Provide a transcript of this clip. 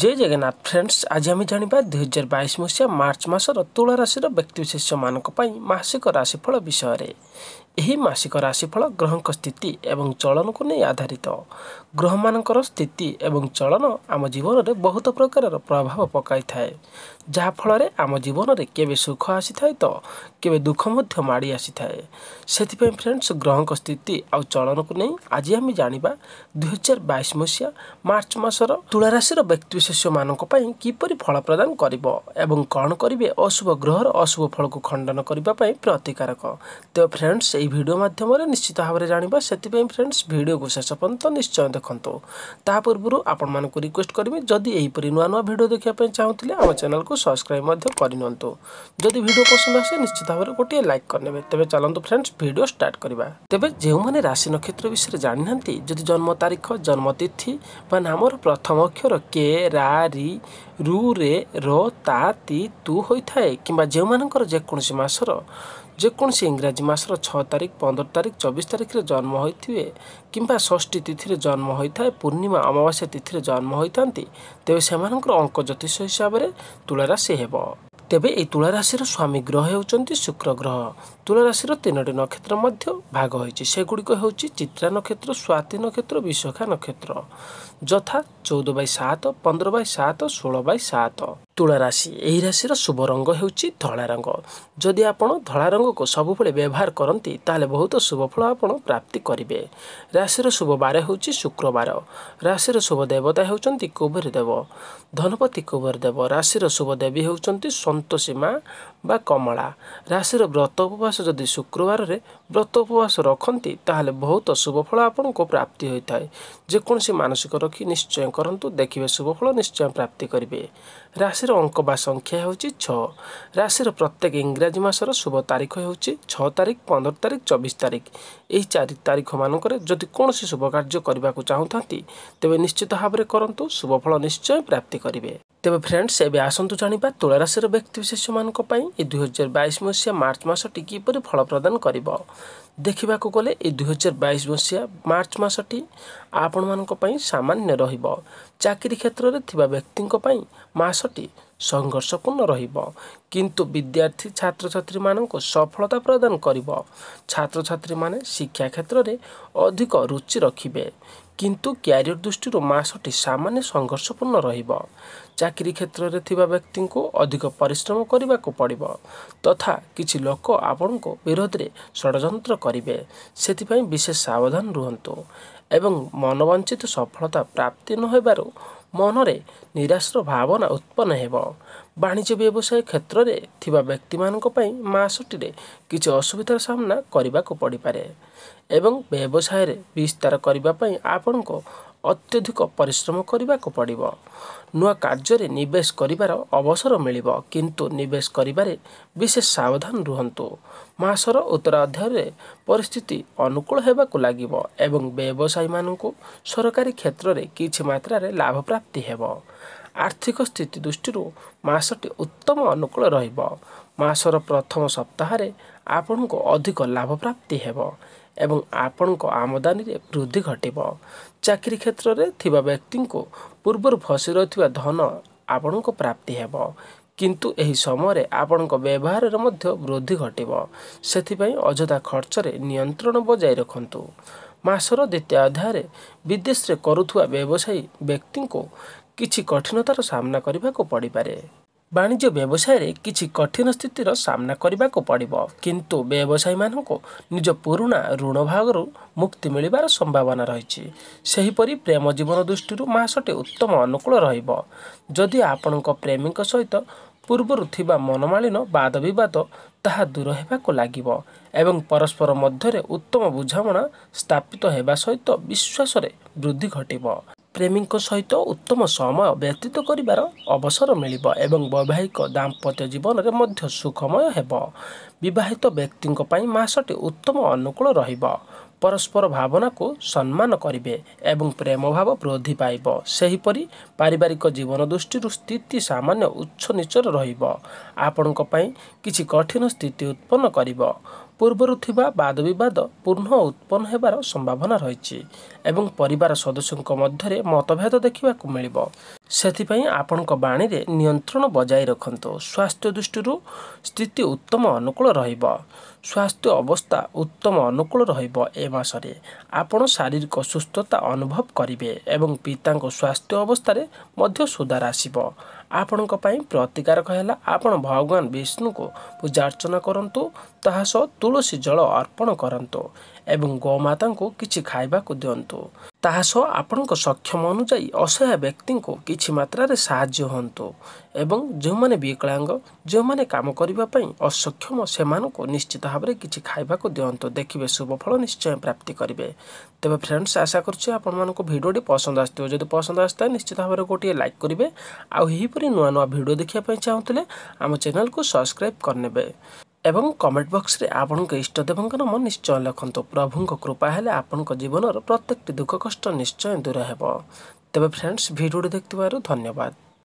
ଜୟ Jagannath friends ଆଜି ଆମେ ଜାଣିବା ଦୁଇହଜାର ବାଇଶ ମସିହା ମାର୍ଚ୍ଚ ମାସର ତୁଳା ରାଶିର ବ୍ୟକ୍ତିବିଶେଷମାନଙ୍କ ପାଇଁ ମାସିକ ରାଶିଫଳ ବିଷୟରେ ଏହି ମାସିକ ରାଶିଫଳ ଗ୍ରହଙ୍କ ସ୍ଥିତି ଏବଂ ଚଳନକୁ ନେଇ ଆଧାରିତ ଗ୍ରହମାନଙ୍କର ସ୍ଥିତି ଏବଂ ଚଳନ ଆମ ଜୀବନରେ ବହୁତ ପ୍ରକାରର ପ୍ରଭାବ ପକାଇଥାଏ ଯାହାଫଳରେ ଆମ ଜୀବନରେ କେବେ ସୁଖ ଆସିଥାଏ ତ କେବେ ଦୁଃଖ ମଧ୍ୟ ମାଡ଼ି ଆସିଥାଏ ସେଥିପାଇଁ ଫ୍ରେଣ୍ଡସ୍ ଗ୍ରହଙ୍କ ସ୍ଥିତି ଆଉ ଚଳନକୁ ନେଇ ଆଜି ଆମେ ଜାଣିବା ଦୁଇହଜାର ବାଇଶ ମସିହା ମାର୍ଚ୍ଚ ମାସର ତୁଳା ରାଶିର ବ୍ୟକ୍ତି ବିଶେଷ୍ୟମାନଙ୍କ ପାଇଁ କିପରି ଫଳ ପ୍ରଦାନ କରିବ ଏବଂ କ'ଣ କରିବେ ଅଶୁଭ ଗ୍ରହର ଅଶୁଭ ଫଳକୁ ଖଣ୍ଡନ କରିବା ପାଇଁ ପ୍ରତିକାରକ ତେବେ ଫ୍ରେଣ୍ଡସ୍ ଏହି ଭିଡ଼ିଓ ମାଧ୍ୟମରେ ନିଶ୍ଚିତ ଭାବରେ ଜାଣିବା ସେଥିପାଇଁ ଫ୍ରେଣ୍ଡସ୍ ଭିଡ଼ିଓକୁ ଶେଷ ପର୍ଯ୍ୟନ୍ତ ନିଶ୍ଚୟ ଦେଖନ୍ତୁ ତାହା ପୂର୍ବରୁ ଆପଣମାନଙ୍କୁ ରିକ୍ୱେଷ୍ଟ କରିବି ଯଦି ଏହିପରି ନୂଆ ନୂଆ ଭିଡ଼ିଓ ଦେଖିବା ପାଇଁ ଚାହୁଁଥିଲେ ଆମ ଚ୍ୟାନେଲ୍କୁ ସବସ୍କ୍ରାଇବ୍ ମଧ୍ୟ କରିନିଅନ୍ତୁ ଯଦି ଭିଡ଼ିଓ ପସନ୍ଦ ଆସେ ନିଶ୍ଚିତ ଭାବରେ ଗୋଟିଏ ଲାଇକ୍ କରିନେବେ ତେବେ ଚାଲନ୍ତୁ ଫ୍ରେଣ୍ଡସ୍ ଭିଡ଼ିଓ ଷ୍ଟାର୍ଟ କରିବା ତେବେ ଯେଉଁମାନେ ରାଶି ନକ୍ଷତ୍ର ବିଷୟରେ ଜାଣିନାହାନ୍ତି ଯଦି ଜନ୍ମ ତାରିଖ ଜନ୍ମତିଥି ବା ନାମର ପ୍ରଥମ ଅକ୍ଷର କେ ରା ରି ରୁ ରେ ର ତା ତି ତୁ ହୋଇଥାଏ କିମ୍ବା ଯେଉଁମାନଙ୍କର ଯେକୌଣସି ମାସର ଯେକୌଣସି ଇଂରାଜୀ ମାସର ଛଅ ତାରିଖ ପନ୍ଦର ତାରିଖ ଚବିଶ ତାରିଖରେ ଜନ୍ମ ହୋଇଥିବେ କିମ୍ବା ଷଷ୍ଠୀ ତିଥିରେ ଜନ୍ମ ହୋଇଥାଏ ପୂର୍ଣ୍ଣିମା ଅମାବାସ୍ୟା ତିଥିରେ ଜନ୍ମ ହୋଇଥାନ୍ତି ତେବେ ସେମାନଙ୍କର ଅଙ୍କ ଜ୍ୟୋତିଷ ହିସାବରେ ତୁଳାରାଶି ହେବ ତେବେ ଏହି ତୁଳାରାଶିର ସ୍ୱାମୀ ଗ୍ରହ ହେଉଛନ୍ତି ଶୁକ୍ର ଗ୍ରହ ତୁଳାରାଶିର ତିନୋଟି ନକ୍ଷତ୍ର ମଧ୍ୟ ଭାଗ ହୋଇଛି ସେଗୁଡ଼ିକ ହେଉଛି ଚିତ୍ରା ନକ୍ଷତ୍ର ସ୍ୱାତି ନକ୍ଷତ୍ର ବିଶଖା ନକ୍ଷତ୍ର ଯଥା ଚଉଦ ବାଇ ସାତ ପନ୍ଦର ବାଇ ସାତ ଷୋହଳ ବାଇ ସାତ ତୁଳରାଶି ଏହି ରାଶିର ଶୁଭ ରଙ୍ଗ ହେଉଛି ଧଳା ରଙ୍ଗ ଯଦି ଆପଣ ଧଳା ରଙ୍ଗକୁ ସବୁବେଳେ ବ୍ୟବହାର କରନ୍ତି ତାହେଲେ ବହୁତ ଶୁଭଫଳ ଆପଣ ପ୍ରାପ୍ତି କରିବେ ରାଶିର ଶୁଭ ବାର ହେଉଛି ଶୁକ୍ରବାର ରାଶିର ଶୁଭ ଦେବତା ହେଉଛନ୍ତି କୁବେର ଦେବ ଧନପତି କୁବେର ଦେବ ରାଶିର ଶୁଭ ଦେବୀ ହେଉଛନ୍ତି ସନ୍ତୋଷୀ ମା ବା କମଳା ରାଶିର ବ୍ରତ ଉପବାସ ଯଦି ଶୁକ୍ରବାରରେ ବ୍ରତ ଉପବାସ ରଖନ୍ତି ତାହେଲେ ବହୁତ ଶୁଭଫଳ ଆପଣଙ୍କୁ ପ୍ରାପ୍ତି ହୋଇଥାଏ ଯେକୌଣସି ମାନସିକ ରଖି ନିଶ୍ଚୟ କରନ୍ତୁ ଦେଖିବେ ଶୁଭଫଳ ନିଶ୍ଚୟ ପ୍ରାପ୍ତି କରିବେ ରାଶିର ଅଙ୍କ ବା ସଂଖ୍ୟା ହେଉଛି ଛଅ ରାଶିର ପ୍ରତ୍ୟେକ ଇଂରାଜୀ ମାସର ଶୁଭ ତାରିଖ ହେଉଛି ଛଅ ତାରିଖ ପନ୍ଦର ତାରିଖ ଚବିଶ ତାରିଖ ଏହି ଚାରି ତାରିଖମାନଙ୍କରେ ଯଦି କୌଣସି ଶୁଭ କାର୍ଯ୍ୟ କରିବାକୁ ଚାହୁଁଥାନ୍ତି ତେବେ ନିଶ୍ଚିତ ଭାବରେ କରନ୍ତୁ ଶୁଭଫଳ ନିଶ୍ଚୟ ପ୍ରାପ୍ତି କରିବେ ତେବେ ଫ୍ରେଣ୍ଡସ୍ ଏବେ ଆସନ୍ତୁ ଜାଣିବା ତୁଳାରାଶିର ବ୍ୟକ୍ତିବିଶେଷମାନଙ୍କ ପାଇଁ ଏ ଦୁଇହଜାର ବାଇଶ ମସିହା ମାର୍ଚ୍ଚ ମାସଟି କିପରି ଫଳ ପ୍ରଦାନ କରିବ ଦେଖିବାକୁ ଗଲେ ଏ ଦୁଇହଜାର ବାଇଶ ମସିହା ମାର୍ଚ୍ଚ ମାସଟି ଆପଣମାନଙ୍କ ପାଇଁ ସାମାନ୍ୟ ରହିବ ଚାକିରି କ୍ଷେତ୍ରରେ ଥିବା ବ୍ୟକ୍ତିଙ୍କ ପାଇଁ ମାସଟି ସଂଘର୍ଷପୂର୍ଣ୍ଣ ରହିବ କିନ୍ତୁ ବିଦ୍ୟାର୍ଥୀ ଛାତ୍ରଛାତ୍ରୀମାନଙ୍କୁ ସଫଳତା ପ୍ରଦାନ କରିବ ଛାତ୍ରଛାତ୍ରୀମାନେ ଶିକ୍ଷା କ୍ଷେତ୍ରରେ ଅଧିକ ରୁଚି ରଖିବେ କିନ୍ତୁ କ୍ୟାରିୟର ଦୃଷ୍ଟିରୁ ମାସଟି ସାମାନ୍ୟ ସଂଘର୍ଷପୂର୍ଣ୍ଣ ରହିବ ଚାକିରି କ୍ଷେତ୍ରରେ ଥିବା ବ୍ୟକ୍ତିଙ୍କୁ ଅଧିକ ପରିଶ୍ରମ କରିବାକୁ ପଡ଼ିବ ତଥା କିଛି ଲୋକ ଆପଣଙ୍କ ବିରୋଧରେ ଷଡ଼ଯନ୍ତ୍ର କରିବେ ସେଥିପାଇଁ ବିଶେଷ ସାବଧାନ ରୁହନ୍ତୁ ଏବଂ ମନବଞ୍ଚିତ ସଫଳତା ପ୍ରାପ୍ତି ନହେବାରୁ ମନରେ ନିରାଶର ଭାବନା ଉତ୍ପନ୍ନ ହେବ ବାଣିଜ୍ୟ ବ୍ୟବସାୟ କ୍ଷେତ୍ରରେ ଥିବା ବ୍ୟକ୍ତିମାନଙ୍କ ପାଇଁ ମାସଟିରେ କିଛି ଅସୁବିଧାର ସାମ୍ନା କରିବାକୁ ପଡ଼ିପାରେ ଏବଂ ବ୍ୟବସାୟରେ ବିସ୍ତାର କରିବା ପାଇଁ ଆପଣଙ୍କୁ ଅତ୍ୟଧିକ ପରିଶ୍ରମ କରିବାକୁ ପଡ଼ିବ ନୂଆ କାର୍ଯ୍ୟରେ ନିବେଶ କରିବାର ଅବସର ମିଳିବ କିନ୍ତୁ ନିବେଶ କରିବାରେ ବିଶେଷ ସାବଧାନ ରୁହନ୍ତୁ ମାସର ଉତ୍ତରାଧ୍ୟାୟରେ ପରିସ୍ଥିତି ଅନୁକୂଳ ହେବାକୁ ଲାଗିବ ଏବଂ ବ୍ୟବସାୟୀମାନଙ୍କୁ ସରକାରୀ କ୍ଷେତ୍ରରେ କିଛି ମାତ୍ରାରେ ଲାଭପ୍ରାପ୍ତି ହେବ ଆର୍ଥିକ ସ୍ଥିତି ଦୃଷ୍ଟିରୁ ମାସଟି ଉତ୍ତମ ଅନୁକୂଳ ରହିବ ମାସର ପ୍ରଥମ ସପ୍ତାହରେ ଆପଣଙ୍କୁ ଅଧିକ ଲାଭପ୍ରାପ୍ତି ହେବ ଏବଂ ଆପଣଙ୍କ ଆମଦାନୀରେ ବୃଦ୍ଧି ଘଟିବ ଚାକିରି କ୍ଷେତ୍ରରେ ଥିବା ବ୍ୟକ୍ତିଙ୍କୁ ପୂର୍ବରୁ ଫସି ରହିଥିବା ଧନ ଆପଣଙ୍କ ପ୍ରାପ୍ତି ହେବ କିନ୍ତୁ ଏହି ସମୟରେ ଆପଣଙ୍କ ବ୍ୟବହାରରେ ମଧ୍ୟ ବୃଦ୍ଧି ଘଟିବ ସେଥିପାଇଁ ଅଯଥା ଖର୍ଚ୍ଚରେ ନିୟନ୍ତ୍ରଣ ବଜାୟ ରଖନ୍ତୁ ମାସର ଦ୍ୱିତୀୟ ଅଧ୍ୟାୟରେ ବିଦେଶରେ କରୁଥିବା ବ୍ୟବସାୟୀ ବ୍ୟକ୍ତିଙ୍କୁ କିଛି କଠିନତାର ସାମ୍ନା କରିବାକୁ ପଡ଼ିପାରେ ବାଣିଜ୍ୟ ବ୍ୟବସାୟରେ କିଛି କଠିନ ସ୍ଥିତିର ସାମ୍ନା କରିବାକୁ ପଡ଼ିବ କିନ୍ତୁ ବ୍ୟବସାୟୀମାନଙ୍କୁ ନିଜ ପୁରୁଣା ଋଣ ଭାଗରୁ ମୁକ୍ତି ମିଳିବାର ସମ୍ଭାବନା ରହିଛି ସେହିପରି ପ୍ରେମ ଜୀବନ ଦୃଷ୍ଟିରୁ ମାସଟି ଉତ୍ତମ ଅନୁକୂଳ ରହିବ ଯଦି ଆପଣଙ୍କ ପ୍ରେମୀଙ୍କ ସହିତ ପୂର୍ବରୁ ଥିବା ମନମାଳିନ ବାଦବିବାଦ ତାହା ଦୂର ହେବାକୁ ଲାଗିବ ଏବଂ ପରସ୍ପର ମଧ୍ୟରେ ଉତ୍ତମ ବୁଝାମଣା ସ୍ଥାପିତ ହେବା ସହିତ ବିଶ୍ୱାସରେ ବୃଦ୍ଧି ଘଟିବ ପ୍ରେମୀଙ୍କ ସହିତ ଉତ୍ତମ ସମୟ ବ୍ୟତୀତ କରିବାର ଅବସର ମିଳିବ ଏବଂ ବୈବାହିକ ଦାମ୍ପତ୍ୟ ଜୀବନରେ ମଧ୍ୟ ସୁଖମୟ ହେବ ବିବାହିତ ବ୍ୟକ୍ତିଙ୍କ ପାଇଁ ମାସଟି ଉତ୍ତମ ଅନୁକୂଳ ରହିବ ପରସ୍ପର ଭାବନାକୁ ସମ୍ମାନ କରିବେ ଏବଂ ପ୍ରେମଭାବ ବୃଦ୍ଧି ପାଇବ ସେହିପରି ପାରିବାରିକ ଜୀବନ ଦୃଷ୍ଟିରୁ ସ୍ଥିତି ସାମାନ୍ୟ ଉଚ୍ଚ ନିଚର ରହିବ ଆପଣଙ୍କ ପାଇଁ କିଛି କଠିନ ସ୍ଥିତି ଉତ୍ପନ୍ନ କରିବ ପୂର୍ବରୁ ଥିବା ବାଦବିବାଦ ପୁନଃ ଉତ୍ପନ୍ନ ହେବାର ସମ୍ଭାବନା ରହିଛି ଏବଂ ପରିବାର ସଦସ୍ୟଙ୍କ ମଧ୍ୟରେ ମତଭେଦ ଦେଖିବାକୁ ମିଳିବ ସେଥିପାଇଁ ଆପଣଙ୍କ ବାଣୀରେ ନିୟନ୍ତ୍ରଣ ବଜାୟ ରଖନ୍ତୁ ସ୍ୱାସ୍ଥ୍ୟ ଦୃଷ୍ଟିରୁ ସ୍ଥିତି ଉତ୍ତମ ଅନୁକୂଳ ରହିବ ସ୍ୱାସ୍ଥ୍ୟ ଅବସ୍ଥା ଉତ୍ତମ ଅନୁକୂଳ ରହିବ ଏ ମାସରେ ଆପଣ ଶାରୀରିକ ସୁସ୍ଥତା ଅନୁଭବ କରିବେ ଏବଂ ପିତାଙ୍କ ସ୍ୱାସ୍ଥ୍ୟ ଅବସ୍ଥାରେ ମଧ୍ୟ ସୁଧାର ଆସିବ ଆପଣଙ୍କ ପାଇଁ ପ୍ରତିକାରକ ହେଲା ଆପଣ ଭଗବାନ ବିଷ୍ଣୁଙ୍କୁ ପୂଜାର୍ଚ୍ଚନା କରନ୍ତୁ ତାହା ସହ ତୁଳସୀ ଜଳ ଅର୍ପଣ କରନ୍ତୁ ଏବଂ ଗୋମାତାଙ୍କୁ କିଛି ଖାଇବାକୁ ଦିଅନ୍ତୁ ତାହା ସହ ଆପଣଙ୍କ ସକ୍ଷମ ଅନୁଯାୟୀ ଅସହାୟ ବ୍ୟକ୍ତିଙ୍କୁ କିଛି ମାତ୍ରାରେ ସାହାଯ୍ୟ ହୁଅନ୍ତୁ ଏବଂ ଯେଉଁମାନେ ବିକଳାଙ୍ଗ ଯେଉଁମାନେ କାମ କରିବା ପାଇଁ ଅସକ୍ଷମ ସେମାନଙ୍କୁ ନିଶ୍ଚିତ ଭାବରେ କିଛି ଖାଇବାକୁ ଦିଅନ୍ତୁ ଦେଖିବେ ଶୁଭଫଳ ନିଶ୍ଚୟ ପ୍ରାପ୍ତି କରିବେ ତେବେ ଫ୍ରେଣ୍ଡସ୍ ଆଶା କରୁଛି ଆପଣମାନଙ୍କୁ ଭିଡ଼ିଓଟି ପସନ୍ଦ ଆସିଥିବ ଯଦି ପସନ୍ଦ ଆସିଥାଏ ନିଶ୍ଚିତ ଭାବରେ ଗୋଟିଏ ଲାଇକ୍ କରିବେ ଆଉ ଏହିପରି ନୂଆ ନୂଆ ଭିଡ଼ିଓ ଦେଖିବା ପାଇଁ ଚାହୁଁଥିଲେ ଆମ ଚ୍ୟାନେଲ୍କୁ ସବସ୍କ୍ରାଇବ୍ କରିନେବେ ए कमेन्ट बक्से आप इष्टदेवको नाम निश्चय लिखन्तु प्रभु कृपाले जीवन र प्रत्येक दुख कष्ट निश्चय दूर हेबो तबे फ्रेंड्स भिडियो देख्थ्यो धन्यवाद